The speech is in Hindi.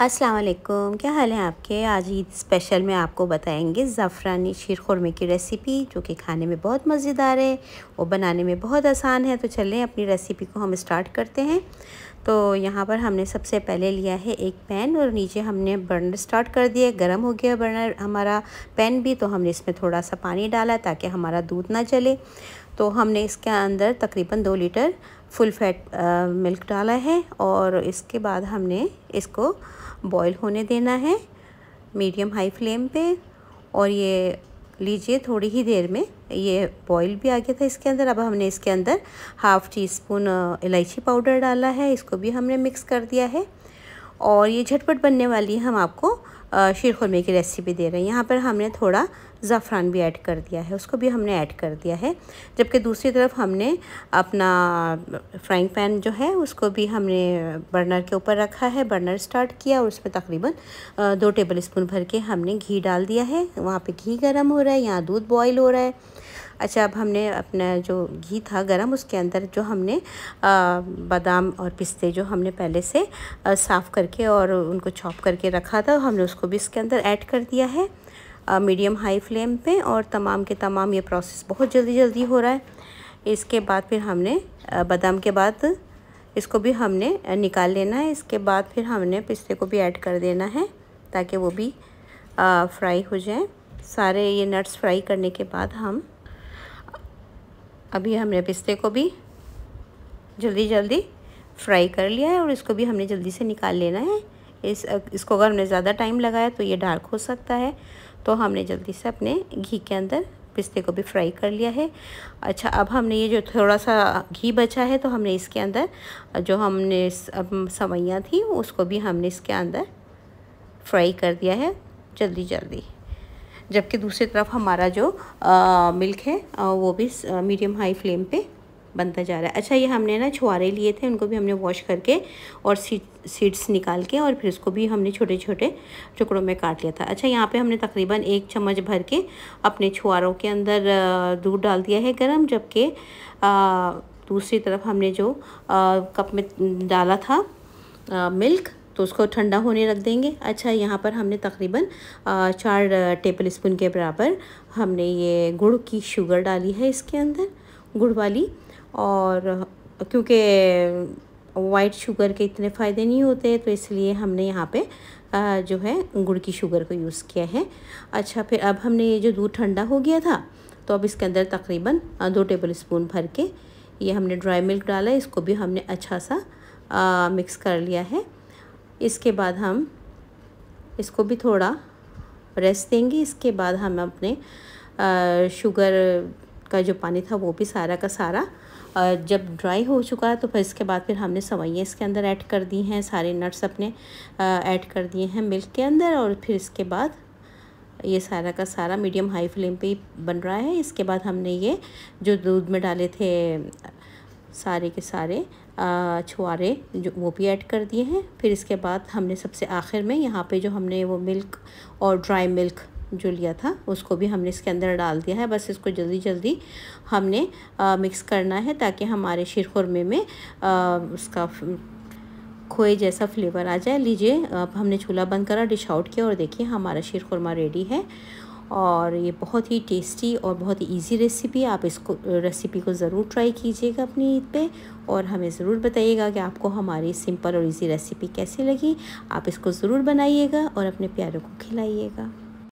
अस्सलाम वालेकुम क्या हाल है आपके आज ईद स्पेशल में आपको बताएंगे ज़फ़रानी शीर खुरमे की रेसिपी जो कि खाने में बहुत मज़ेदार है और बनाने में बहुत आसान है तो चलें अपनी रेसिपी को हम स्टार्ट करते हैं तो यहाँ पर हमने सबसे पहले लिया है एक पैन और नीचे हमने बर्नर स्टार्ट कर दिया गर्म हो गया बर्नर हमारा पैन भी तो हमने इसमें थोड़ा सा पानी डाला ताकि हमारा दूध ना जले तो हमने इसके अंदर तकरीबन दो लीटर फुल फैट मिल्क डाला है और इसके बाद हमने इसको बॉईल होने देना है मीडियम हाई फ्लेम पे और ये लीजिए थोड़ी ही देर में ये बॉईल भी आ गया था इसके अंदर अब हमने इसके अंदर हाफ़ टी स्पून इलायची पाउडर डाला है इसको भी हमने मिक्स कर दिया है और ये झटपट बनने वाली है हम आपको शीर खुरमे की रेसिपी दे रहे हैं यहाँ पर हमने थोड़ा ज़फ़रान भी ऐड कर दिया है उसको भी हमने ऐड कर दिया है जबकि दूसरी तरफ हमने अपना फ्राइंग पैन जो है उसको भी हमने बर्नर के ऊपर रखा है बर्नर स्टार्ट किया और उसमें तकरीबन दो टेबल स्पून भर के हमने घी डाल दिया है वहाँ पे घी गर्म हो रहा है यहाँ दूध बॉईल हो रहा है अच्छा अब हमने अपना जो घी था गरम उसके अंदर जो हमने बादाम और पिस्ते जो हमने पहले से साफ़ करके और उनको चॉप करके रखा था हमने उसको को भी इसके अंदर ऐड कर दिया है मीडियम हाई फ्लेम पे और तमाम के तमाम ये प्रोसेस बहुत जल्दी जल्दी हो रहा है इसके बाद फिर हमने बादाम के बाद इसको भी हमने निकाल लेना है इसके बाद फिर हमने पिस्ते को भी ऐड कर देना है ताकि वो भी आ, फ्राई हो जाए सारे ये नट्स फ्राई करने के बाद हम अभी हमने पिस्ते को भी जल्दी जल्दी फ्राई कर लिया है और इसको भी हमने जल्दी से निकाल लेना है इस इसको अगर हमने ज़्यादा टाइम लगाया तो ये डार्क हो सकता है तो हमने जल्दी से अपने घी के अंदर पिस्ते को भी फ्राई कर लिया है अच्छा अब हमने ये जो थोड़ा सा घी बचा है तो हमने इसके अंदर जो हमने सवैयाँ थी उसको भी हमने इसके अंदर फ्राई कर दिया है जल्दी जल्दी जबकि दूसरी तरफ हमारा जो आ, मिल्क है आ, वो भी मीडियम हाई फ्लेम पे बनता जा रहा है अच्छा ये हमने ना छुआरे लिए थे उनको भी हमने वॉश करके और सीट सीड्स निकाल के और फिर उसको भी हमने छोटे छोटे टुकड़ों में काट लिया था अच्छा यहाँ पे हमने तकरीबन एक चम्मच भर के अपने छुआरों के अंदर दूध डाल दिया है गर्म जबकि दूसरी तरफ हमने जो आ, कप में डाला था आ, मिल्क तो उसको ठंडा होने रख देंगे अच्छा यहाँ पर हमने तकरीबन चार टेबल स्पून के बराबर हमने ये गुड़ की शुगर डाली है इसके अंदर गुड़ वाली और क्योंकि वाइट शुगर के इतने फ़ायदे नहीं होते तो इसलिए हमने यहाँ पे जो है गुड़ की शुगर को यूज़ किया है अच्छा फिर अब हमने ये जो दूध ठंडा हो गया था तो अब इसके अंदर तकरीबन दो टेबल स्पून भर के ये हमने ड्राई मिल्क डाला इसको भी हमने अच्छा सा आ, मिक्स कर लिया है इसके बाद हम इसको भी थोड़ा रेस्ट देंगे इसके बाद हम अपने आ, शुगर का जो पानी था वो भी सारा का सारा जब ड्राई हो चुका है तो फिर इसके बाद फिर हमने सवैयाँ इसके अंदर ऐड कर दी हैं सारे नट्स अपने ऐड कर दिए हैं मिल्क के अंदर और फिर इसके बाद ये सारा का सारा मीडियम हाई फ्लेम पे बन रहा है इसके बाद हमने ये जो दूध में डाले थे सारे के सारे छुआरे जो वो भी ऐड कर दिए हैं फिर इसके बाद हमने सबसे आखिर में यहाँ पे जो हमने वो मिल्क और ड्राई मिल्क जो लिया था उसको भी हमने इसके अंदर डाल दिया है बस इसको जल्दी जल्दी हमने आ, मिक्स करना है ताकि हमारे शीरखुरमे में आ, उसका खोए जैसा फ्लेवर आ जाए लीजिए अब हमने चूल्हा बंद करा डिश आउट किया और देखिए हमारा शेर खुरमा रेडी है और ये बहुत ही टेस्टी और बहुत ही ईजी रेसिपी आप इसको रेसिपी को ज़रूर ट्राई कीजिएगा अपनी ईद पे और हमें ज़रूर बताइएगा कि आपको हमारी सिंपल और ईजी रेसिपी कैसी लगी आप इसको ज़रूर बनाइएगा और अपने प्यारों को खिलाइएगा